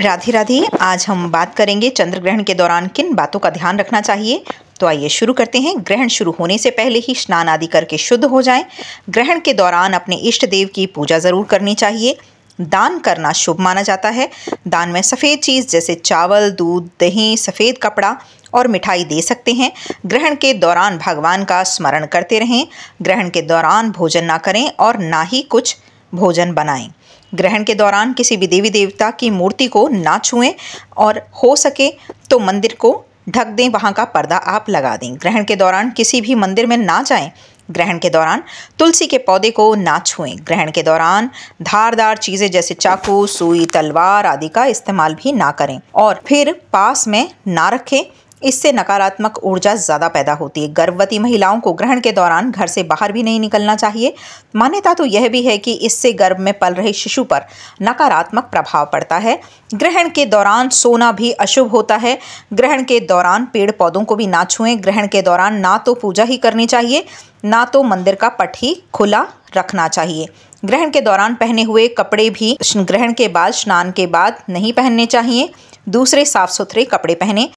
राधे राधे आज हम बात करेंगे चंद्र ग्रहण के दौरान किन बातों का ध्यान रखना चाहिए तो आइए शुरू करते हैं ग्रहण शुरू होने से पहले ही स्नान आदि करके शुद्ध हो जाएं। ग्रहण के दौरान अपने इष्ट देव की पूजा ज़रूर करनी चाहिए दान करना शुभ माना जाता है दान में सफ़ेद चीज़ जैसे चावल दूध दही सफ़ेद कपड़ा और मिठाई दे सकते हैं ग्रहण के दौरान भगवान का स्मरण करते रहें ग्रहण के दौरान भोजन ना करें और ना ही कुछ भोजन बनाएं ग्रहण के दौरान किसी भी देवी देवता की मूर्ति को ना छुएं और हो सके तो मंदिर को ढक दें वहाँ का पर्दा आप लगा दें ग्रहण के दौरान किसी भी मंदिर में ना जाएं ग्रहण के दौरान तुलसी के पौधे को ना छुएं ग्रहण के दौरान धारदार चीज़ें जैसे चाकू सुई तलवार आदि का इस्तेमाल भी ना करें और फिर पास में ना रखें इससे नकारात्मक ऊर्जा ज़्यादा पैदा होती है गर्भवती महिलाओं को ग्रहण के दौरान घर से बाहर भी नहीं निकलना चाहिए मान्यता तो यह भी है कि इससे गर्भ में पल रहे शिशु पर नकारात्मक प्रभाव पड़ता है ग्रहण के दौरान सोना भी अशुभ होता है ग्रहण के दौरान पेड़ पौधों को भी ना छुएं ग्रहण के दौरान ना तो पूजा ही करनी चाहिए ना तो मंदिर का पट ही खुला रखना चाहिए ग्रहण के दौरान पहने हुए कपड़े भी ग्रहण के बाद स्नान के बाद नहीं पहनने चाहिए दूसरे साफ सुथरे कपड़े पहने